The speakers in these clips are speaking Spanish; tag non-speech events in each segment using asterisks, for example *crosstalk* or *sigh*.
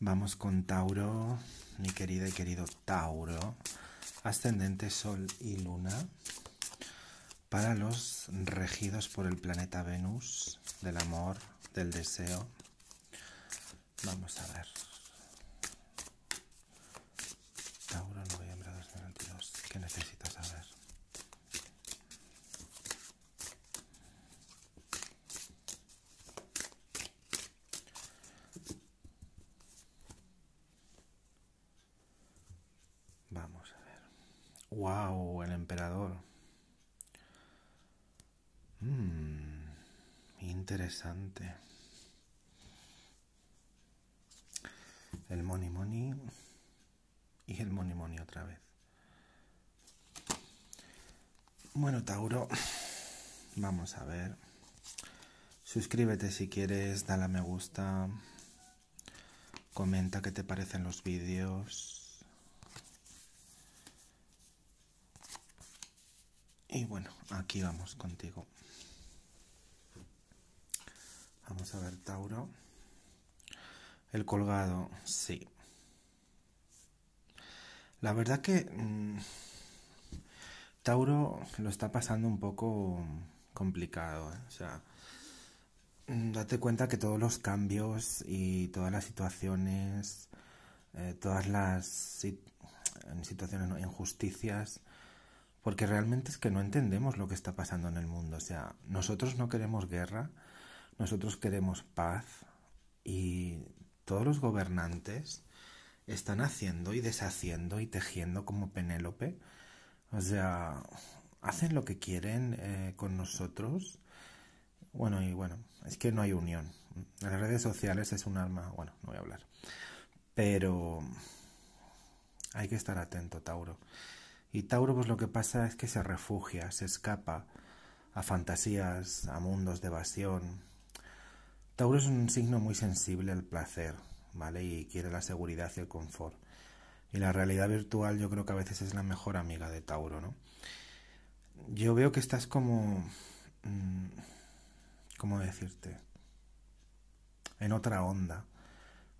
Vamos con Tauro, mi querida y querido Tauro, ascendente Sol y Luna, para los regidos por el planeta Venus, del amor, del deseo. Vamos a ver. Wow, el emperador. ¡Mmm! interesante. El money money y el money money otra vez. Bueno, Tauro, vamos a ver. Suscríbete si quieres, dale a me gusta, comenta qué te parecen los vídeos Y bueno, aquí vamos contigo. Vamos a ver, Tauro. El colgado, sí. La verdad que mm, Tauro lo está pasando un poco complicado. ¿eh? O sea, mm, date cuenta que todos los cambios y todas las situaciones, eh, todas las situaciones, injusticias porque realmente es que no entendemos lo que está pasando en el mundo. O sea, nosotros no queremos guerra, nosotros queremos paz y todos los gobernantes están haciendo y deshaciendo y tejiendo como Penélope. O sea, hacen lo que quieren eh, con nosotros. Bueno, y bueno, es que no hay unión. Las redes sociales es un arma. Bueno, no voy a hablar. Pero hay que estar atento, Tauro. Y Tauro pues lo que pasa es que se refugia, se escapa a fantasías, a mundos de evasión. Tauro es un signo muy sensible al placer, ¿vale? Y quiere la seguridad y el confort. Y la realidad virtual yo creo que a veces es la mejor amiga de Tauro, ¿no? Yo veo que estás como... Mm, ¿Cómo decirte? En otra onda.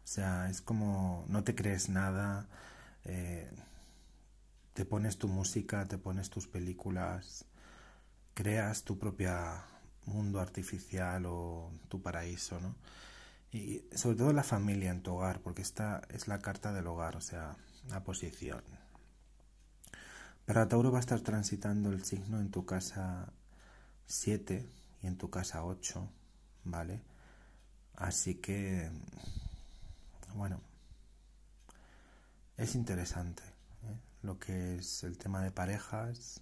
O sea, es como no te crees nada. Eh, te pones tu música, te pones tus películas, creas tu propio mundo artificial o tu paraíso, ¿no? Y sobre todo la familia en tu hogar, porque esta es la carta del hogar, o sea, la posición. Para Tauro va a estar transitando el signo en tu casa 7 y en tu casa 8, ¿vale? Así que, bueno, es interesante lo que es el tema de parejas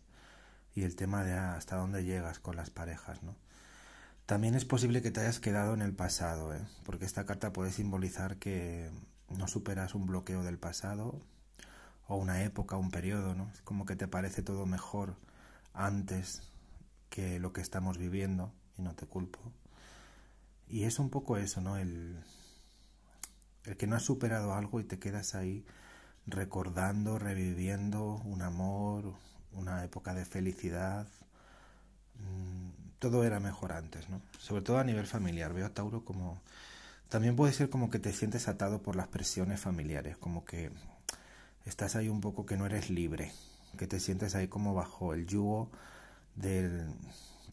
y el tema de hasta dónde llegas con las parejas, ¿no? También es posible que te hayas quedado en el pasado, ¿eh? porque esta carta puede simbolizar que no superas un bloqueo del pasado o una época, un periodo, ¿no? Es como que te parece todo mejor antes que lo que estamos viviendo y no te culpo. Y es un poco eso, ¿no? El, el que no has superado algo y te quedas ahí recordando, reviviendo un amor, una época de felicidad. Mm, todo era mejor antes, ¿no? Sobre todo a nivel familiar. Veo a Tauro como... También puede ser como que te sientes atado por las presiones familiares, como que estás ahí un poco que no eres libre, que te sientes ahí como bajo el yugo de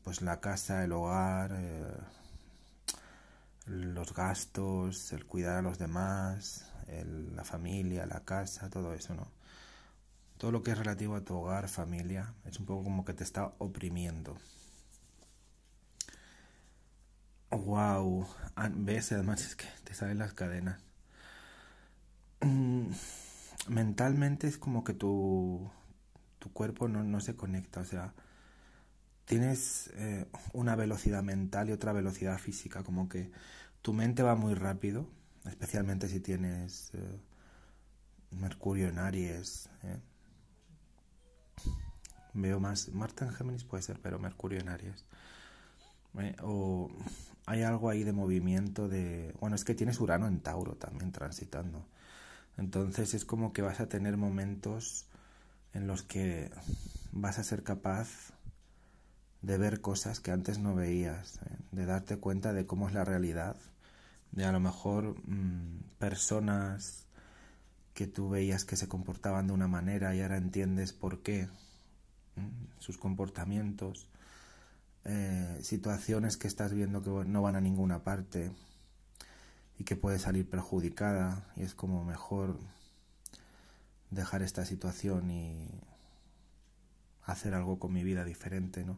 pues la casa, el hogar, eh, los gastos, el cuidar a los demás, la familia, la casa, todo eso, ¿no? Todo lo que es relativo a tu hogar, familia, es un poco como que te está oprimiendo. Wow, ah, ves, además es que te salen las cadenas. Mm, mentalmente es como que tu, cuerpo no, se conecta, o sea, tienes eh, una velocidad mental y otra velocidad física, como que tu mente va muy rápido especialmente si tienes eh, Mercurio en Aries. ¿eh? Veo más Marte en Géminis puede ser, pero Mercurio en Aries. ¿eh? O hay algo ahí de movimiento de... Bueno, es que tienes Urano en Tauro también transitando. Entonces es como que vas a tener momentos en los que vas a ser capaz de ver cosas que antes no veías, de darte cuenta de cómo es la realidad de a lo mejor mm, personas que tú veías que se comportaban de una manera y ahora entiendes por qué sus comportamientos, eh, situaciones que estás viendo que no van a ninguna parte y que puede salir perjudicada y es como mejor dejar esta situación y hacer algo con mi vida diferente, ¿no?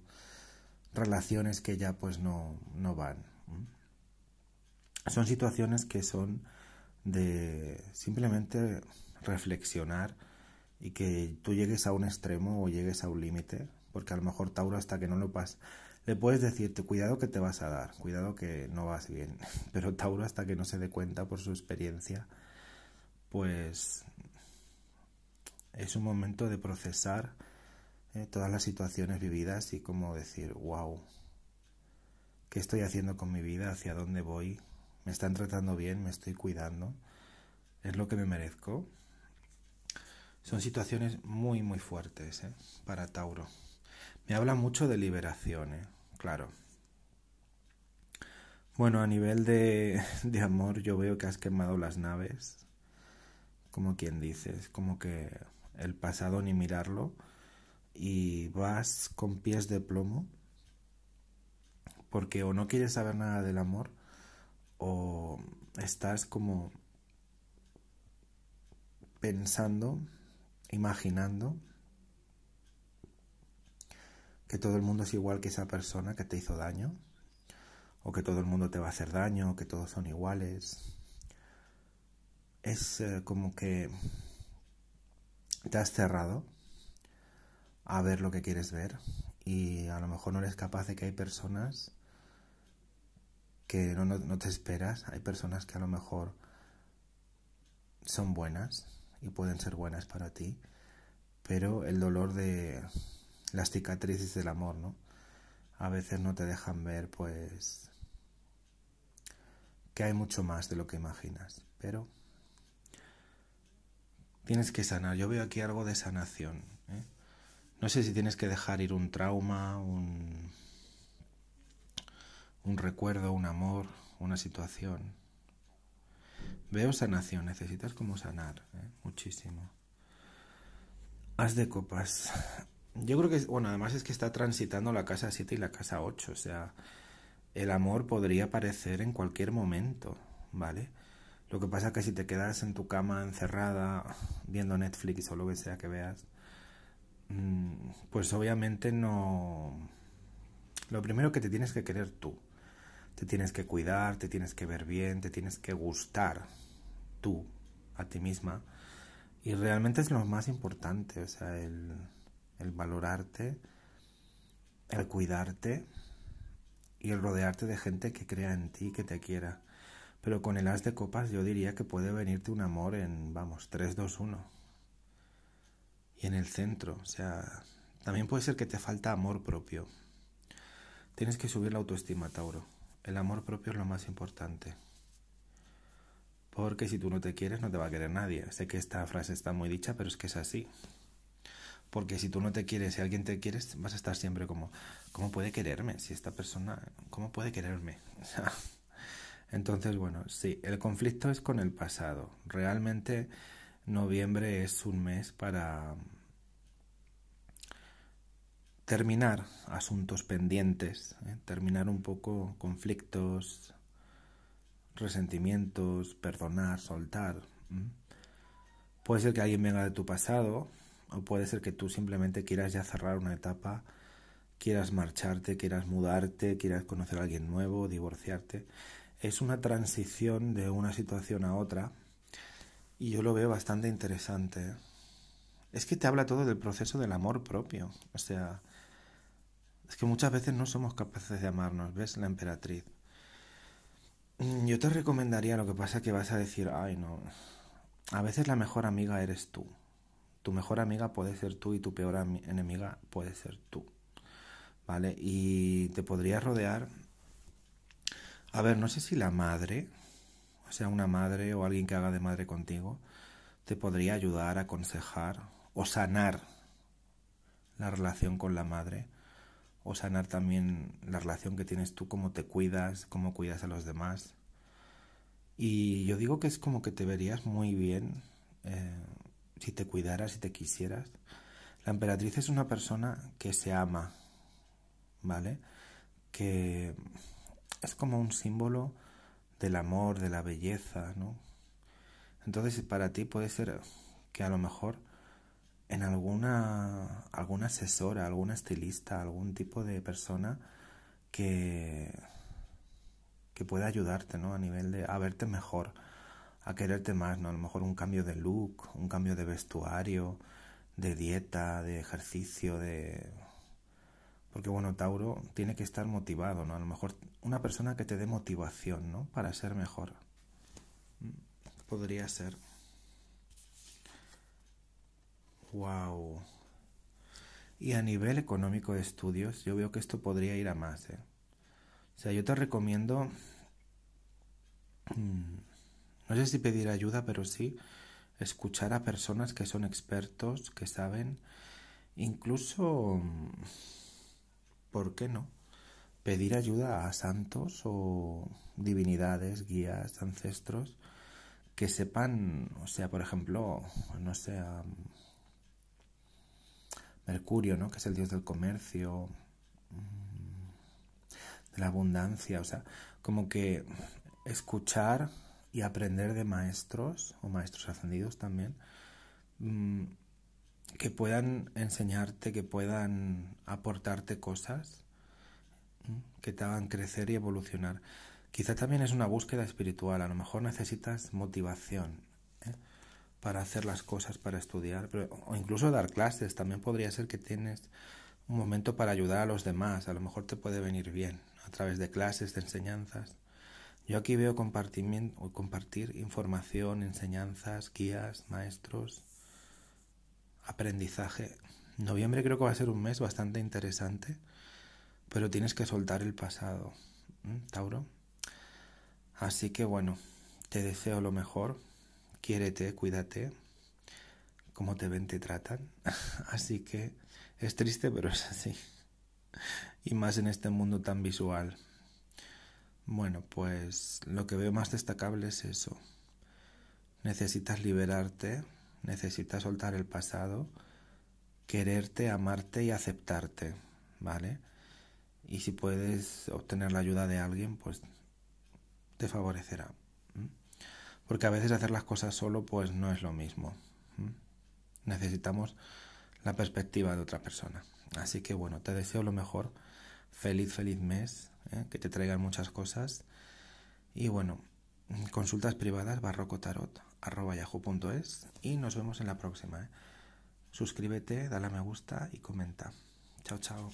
Relaciones que ya pues no, no van. Son situaciones que son de simplemente reflexionar y que tú llegues a un extremo o llegues a un límite, porque a lo mejor Tauro hasta que no lo pasa, le puedes decirte cuidado que te vas a dar, cuidado que no vas bien, *laughs* pero Tauro hasta que no se dé cuenta por su experiencia, pues es un momento de procesar eh, todas las situaciones vividas y como decir, wow, ¿qué estoy haciendo con mi vida? ¿Hacia dónde voy? me están tratando bien, me estoy cuidando, es lo que me merezco. Son situaciones muy, muy fuertes ¿eh? para Tauro. Me habla mucho de liberación, ¿eh? claro. Bueno, a nivel de, *laughs* de amor yo veo que has quemado las naves, como quien dices, como que el pasado ni mirarlo y vas con pies de plomo porque o no quieres saber nada del amor o estás como pensando, imaginando que todo el mundo es igual que esa persona que te hizo daño, o que todo el mundo te va a hacer daño, que todos son iguales. Es eh, como que te has cerrado a ver lo que quieres ver y a lo mejor no eres capaz de que hay personas que no, no, te esperas. Hay personas que a lo mejor son buenas y pueden ser buenas para ti, pero el dolor de las cicatrices del amor, ¿no? A veces no te dejan ver, pues, que hay mucho más de lo que imaginas, pero tienes que sanar. Yo veo aquí algo de sanación. ¿eh? No sé si tienes que dejar ir un trauma, un un recuerdo, un amor, una situación. Veo sanación, necesitas como sanar, ¿eh? muchísimo. Haz de copas. Yo creo que, bueno, además es que está transitando la casa 7 y la casa 8, o sea, el amor podría aparecer en cualquier momento, ¿vale? Lo que pasa es que si te quedas en tu cama encerrada, viendo Netflix o lo que sea que veas, mm, pues obviamente no... Lo primero que te tienes que querer tú. Te tienes que cuidar, te tienes que ver bien, te tienes que gustar tú a ti misma. Y realmente es lo más importante, o sea, el, valorarte, el cuidarte y el rodearte de gente que crea en ti, que te quiera. Pero con el as de copas yo diría que puede venirte un amor en, vamos, 3, 2, 1. Y en el centro, o sea, también puede ser que te falta amor propio. Tienes que subir la autoestima, Tauro. El amor propio es lo más importante. Porque si tú no te quieres, no te va a querer nadie. Sé que esta frase está muy dicha, pero es que es así. Porque si tú no te quieres si alguien te quiere, vas a estar siempre como, ¿cómo puede quererme? Si esta persona, ¿cómo puede quererme? *laughs* entonces, bueno, sí, el conflicto es con el pasado. Realmente noviembre es un mes para terminar asuntos pendientes, ¿eh? terminar un poco conflictos, resentimientos, perdonar, soltar. Puede ser que alguien venga de tu pasado o puede ser que tú simplemente quieras ya cerrar una etapa, quieras marcharte, quieras mudarte, quieras conocer a alguien nuevo, divorciarte. Es una transición de una situación a otra y yo lo veo bastante interesante. ¿eh? Es que te habla todo del proceso del amor propio. O sea, es que muchas veces no somos capaces de amarnos, ¿ves? La emperatriz. Mm, yo te recomendaría, lo que pasa que vas a decir, ay no, a veces la mejor amiga eres tú. Tu mejor amiga puede ser tú y tu peor enemiga puede ser tú. ¿Vale? Y te podría rodear... A ver, no sé si la madre, o sea, una madre o alguien que haga de madre contigo, te podría ayudar, aconsejar o sanar la relación con la madre o sanar también la relación que tienes tú, cómo te cuidas, cómo cuidas a los demás. Y yo digo que es como que te verías muy bien eh, si te cuidaras, si te quisieras. La emperatriz es una persona que se ama, ¿vale? Que es como un símbolo del amor, de la belleza, ¿no? Entonces para ti puede ser que a lo mejor en alguna, alguna asesora, alguna estilista, algún tipo de persona que, que pueda ayudarte, ¿no? A nivel de a verte mejor, a quererte más, ¿no? A lo mejor un cambio de look, un cambio de vestuario, de dieta, de ejercicio, de... Porque bueno, Tauro tiene que estar motivado, ¿no? A lo mejor una persona que te dé motivación, ¿no? Para ser mejor. Mm, podría ser. Wow. Y a nivel económico de estudios, yo veo que esto podría ir a más. ¿eh? O sea, yo te recomiendo, mm, no sé si pedir ayuda, pero sí escuchar a personas que son expertos, que saben, incluso, mm, ¿por qué no? Pedir ayuda a santos o divinidades, guías, ancestros, que sepan, o sea, por ejemplo, no sé, Mercurio, ¿no? Que es el dios del comercio, mm, de la abundancia, o sea, como que escuchar y aprender de maestros o maestros ascendidos también mm, que puedan enseñarte, que puedan aportarte cosas mm, que te hagan crecer y evolucionar. Quizá también es una búsqueda espiritual, a lo mejor necesitas motivación, para hacer las cosas, para estudiar, o incluso dar clases. También podría ser que tienes un momento para ayudar a los demás. A lo mejor te puede venir bien a través de clases, de enseñanzas. Yo aquí veo compartir información, enseñanzas, guías, maestros, aprendizaje. Noviembre creo que va a ser un mes bastante interesante, pero tienes que soltar el pasado, Tauro. Así que bueno, te deseo lo mejor quiérete, cuídate, cómo te ven, te tratan. *laughs* así que es triste, pero es así. y más en este mundo tan visual. Bueno, pues lo que veo más destacable es eso. Necesitas liberarte, necesitas soltar el pasado, quererte, amarte y aceptarte, ¿vale? Y si puedes obtener la ayuda de alguien, pues te favorecerá porque a veces hacer las cosas solo pues no es lo mismo. Necesitamos la perspectiva de otra persona. Así que bueno, te deseo lo mejor. Feliz, feliz mes, ¿eh? que te traigan muchas cosas. Y bueno, consultas privadas barrocotarot.yahoo.es y nos vemos en la próxima. ¿eh? Suscríbete, dale a me gusta y comenta. Chao, chao.